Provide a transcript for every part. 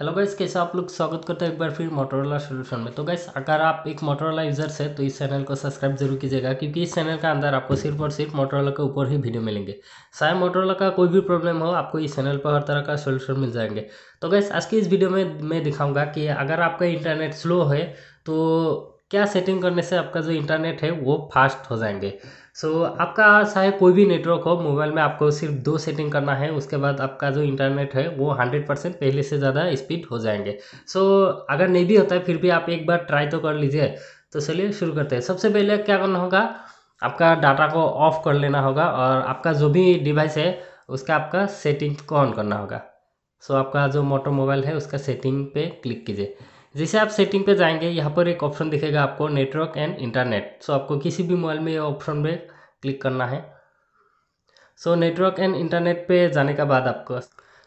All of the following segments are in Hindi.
हेलो गाइस कैसे आप लोग स्वागत करते हैं एक बार फिर मोटोरोला सोल्यूशन में तो गाइस अगर आप एक मोटोरोला यूज़र्स है तो इस चैनल को सब्सक्राइब जरूर कीजिएगा क्योंकि इस चैनल का अंदर आपको सिर्फ और सिर्फ मोटोरोला के ऊपर ही वीडियो मिलेंगे चाहे मोटोरोला का कोई भी प्रॉब्लम हो आपको इस चैनल पर हर तरह का सोल्यूशन मिल जाएंगे तो गैस आज की इस वीडियो में मैं दिखाऊंगा कि अगर आपका इंटरनेट स्लो है तो क्या सेटिंग करने से आपका जो इंटरनेट है वो फास्ट हो जाएंगे सो so, आपका चाहे कोई भी नेटवर्क हो मोबाइल में आपको सिर्फ दो सेटिंग करना है उसके बाद आपका जो इंटरनेट है वो हंड्रेड परसेंट पहले से ज़्यादा स्पीड हो जाएंगे सो so, अगर नहीं भी होता है फिर भी आप एक बार ट्राई तो कर लीजिए तो चलिए शुरू करते हैं सबसे पहले क्या करना होगा आपका डाटा को ऑफ कर लेना होगा और आपका जो भी डिवाइस है उसका आपका सेटिंग को ऑन करना होगा सो so, आपका जो मोटो मोबाइल है उसका सेटिंग पे क्लिक कीजिए जैसे आप सेटिंग पे जाएंगे यहाँ पर एक ऑप्शन दिखेगा आपको नेटवर्क एंड इंटरनेट सो आपको किसी भी मोबाइल में ये ऑप्शन पे क्लिक करना है सो नेटवर्क एंड इंटरनेट पे जाने के बाद आपको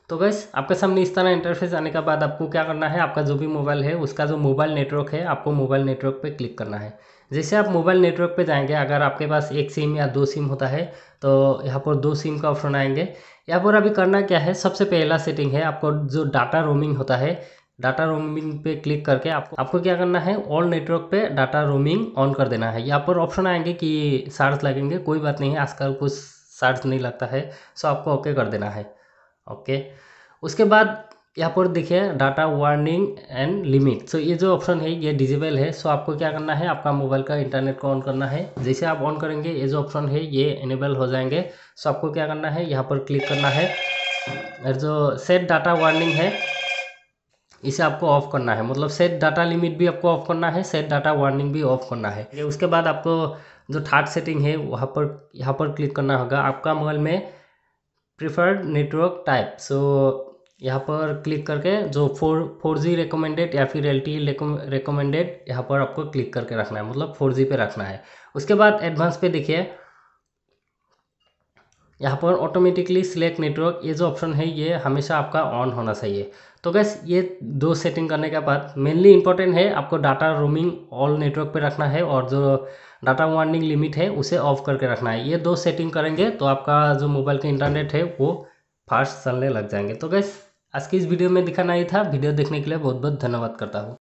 तो बस आपके सामने इस तरह इंटरफेस आने के बाद आपको क्या करना है आपका जो भी मोबाइल है उसका जो मोबाइल नेटवर्क है आपको मोबाइल नेटवर्क पे क्लिक करना है जैसे आप मोबाइल नेटवर्क पे जाएंगे अगर आपके पास एक सिम या दो सिम होता है तो यहाँ पर दो सिम का ऑप्शन आएंगे यहाँ पर अभी करना क्या है सबसे पहला सेटिंग है आपको जो डाटा रोमिंग होता है डाटा रोमिंग पे क्लिक करके आपको आपको क्या करना है ऑल नेटवर्क पे डाटा रोमिंग ऑन कर देना है यहाँ पर ऑप्शन आएंगे कि चार्ज लगेंगे कोई बात नहीं है आजकल कुछ चार्ज नहीं लगता है सो आपको ओके कर देना है ओके उसके बाद यहाँ पर देखिए data warning and limit so ये जो ऑप्शन है ये डिजेबल है सो आपको क्या करना है आपका मोबाइल का इंटरनेट को ऑन करना है जैसे आप ऑन करेंगे ये जो ऑप्शन है ये इनेबल हो जाएंगे सो आपको क्या करना है यहाँ पर क्लिक करना है और जो सेट डाटा वार्निंग है इसे आपको ऑफ करना है मतलब सेट डाटा लिमिट भी आपको ऑफ करना है सेट डाटा वार्निंग भी ऑफ करना है उसके बाद आपको जो थर्ड सेटिंग है वहाँ पर यहाँ पर क्लिक करना होगा आपका मोबाइल में प्रिफर्ड नेटवर्क टाइप सो यहाँ पर क्लिक करके जो फोर फोर जी रिकमेंडेड या फिर एल टी रिकमेंडेड यहाँ पर आपको क्लिक करके रखना है मतलब फोर जी पे रखना है उसके बाद एडवांस पे देखिए यहाँ पर ऑटोमेटिकली सिलेक्ट नेटवर्क ये जो ऑप्शन है ये हमेशा आपका ऑन होना चाहिए तो गैस ये दो सेटिंग करने के बाद मेनली इंपॉर्टेंट है आपको डाटा रोमिंग ऑल नेटवर्क पे रखना है और जो डाटा वार्निंग लिमिट है उसे ऑफ करके रखना है ये दो सेटिंग करेंगे तो आपका जो मोबाइल का इंटरनेट है वो फास्ट चलने लग जाएंगे तो गैस आज की इस वीडियो में दिखाना ही था वीडियो देखने के लिए बहुत बहुत धन्यवाद करता हूँ